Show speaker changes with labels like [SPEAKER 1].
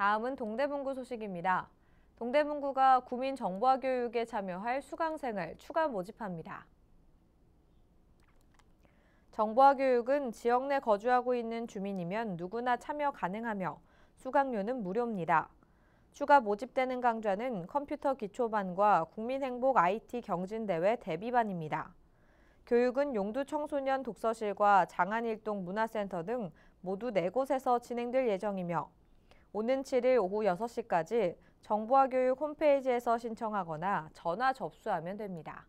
[SPEAKER 1] 다음은 동대문구 소식입니다. 동대문구가 구민 정보화 교육에 참여할 수강생을 추가 모집합니다. 정보화 교육은 지역 내 거주하고 있는 주민이면 누구나 참여 가능하며 수강료는 무료입니다. 추가 모집되는 강좌는 컴퓨터 기초반과 국민행복 IT 경진대회 대비반입니다. 교육은 용두 청소년 독서실과 장안일동 문화센터 등 모두 4곳에서 진행될 예정이며 오는 7일 오후 6시까지 정부와교육 홈페이지에서 신청하거나 전화 접수하면 됩니다.